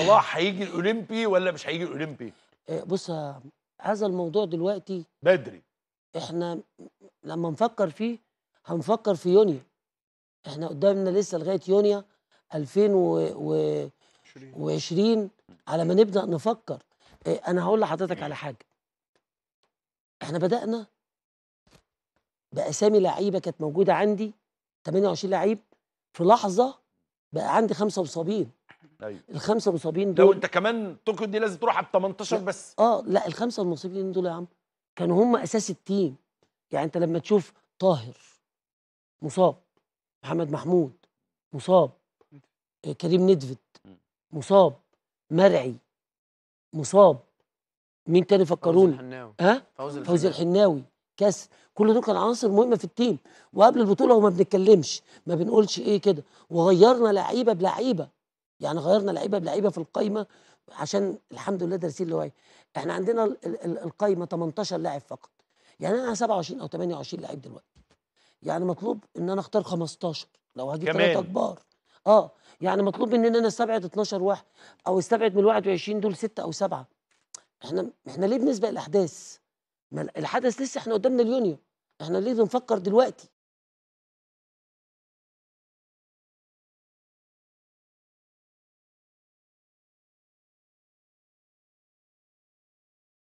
صلاح هيجي الاولمبي ولا مش هيجي الاولمبي؟ آه، بص آه، هذا الموضوع دلوقتي بدري احنا لما نفكر فيه هنفكر في يونيو احنا قدامنا لسه لغايه يونيو 2020 على ما نبدا نفكر آه، انا هقول لحضرتك على حاجه احنا بدانا باسامي لعيبه كانت موجوده عندي 28 لعيب في لحظه بقى عندي 75 أيوة. الخمسه مصابين دول لو انت كمان طوكيو دي لازم تروح على 18 بس اه لا الخمسه المصابين دول يا عم كانوا هم اساس التيم يعني انت لما تشوف طاهر مصاب محمد محمود مصاب آه، كريم ندفت مصاب مرعي مصاب مين تاني فكروني؟ فوزي الحناوي ها؟ فوزي, فوزي الحناوي كاس كل دول كان عناصر مهمه في التيم وقبل البطوله وما بنتكلمش ما بنقولش ايه كده وغيرنا لعيبه بلعيبه يعني غيرنا لعيبه بلعيبه في القايمه عشان الحمد لله دارسين هو إيه. احنا عندنا القايمه 18 لاعب فقط يعني انا 27 او 28 لعيب دلوقتي يعني مطلوب ان انا اختار 15 لو هجيب ثلاثه كبار اه يعني مطلوب مني ان انا استبعد 12 واحد او استبعد من 21 دول سته او سبعه احنا احنا ليه بنسبق الاحداث؟ الحدث لسه احنا قدامنا اليونيو احنا ليه بنفكر دلوقتي؟